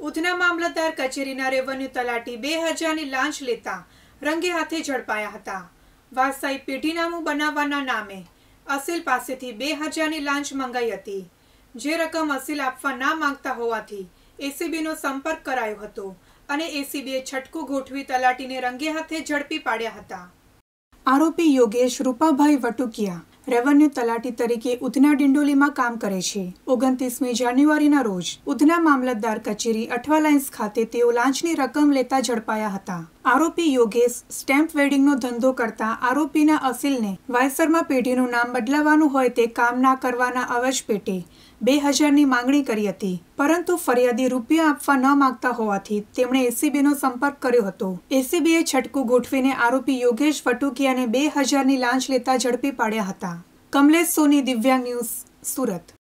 ઉધના મામલતદાર કચેરીના રેવન્યુ તલાટી બે હજારની લાંચ લેતા રંગે હાથે ઝડપાયા હતા વાસાઈ પેઢીનામું બનાવવાના નામે અસિલ પાસેથી બે હજારની લાંચ મંગાઈ હતી જે રકમ અસિલ આપવા ના માંગતા હોવાથી એસીબીનો સંપર્ક કરાયો હતો અને એસીબીએ છટકું ગોઠવી તલાટીને રંગે હાથે ઝડપી પાડ્યા હતા આરોપી યોગેશ રૂપાભાઈ વટુકિયા રેવન્યુ તલાટી તરીકે ઉધના ડિંડોલીમાં કામ કરે છે ઓગણત્રીસમી જાન્યુઆરીના રોજ ઉધના મામલતદાર કચેરી અઠવા લાઇન્સ ખાતે તેઓ લાંચની રકમ લેતા ઝડપાયા હતા આરોપી યોગેશ સ્ટેમ્પ વેડિંગનો ધંધો કરતા આરોપીના અસિલને વાયસરમાં પેઢીનું નામ બદલાવાનું હોય તે કામ ના કરવાના અવજ પેટે બે હજારની માંગણી કરી હતી પરંતુ ફરિયાદી રૂપિયા આપવા ન માંગતા હોવાથી તેમણે એસીબીનો સંપર્ક કર્યો હતો એસીબીએ છટકું ગોઠવીને આરોપી યોગેશ ફટુકિયાને બે હજારની લાંચ લેતા ઝડપી પાડ્યા હતા કમલેશ સોની દિવ્યાંગ ન્યૂઝ સુરત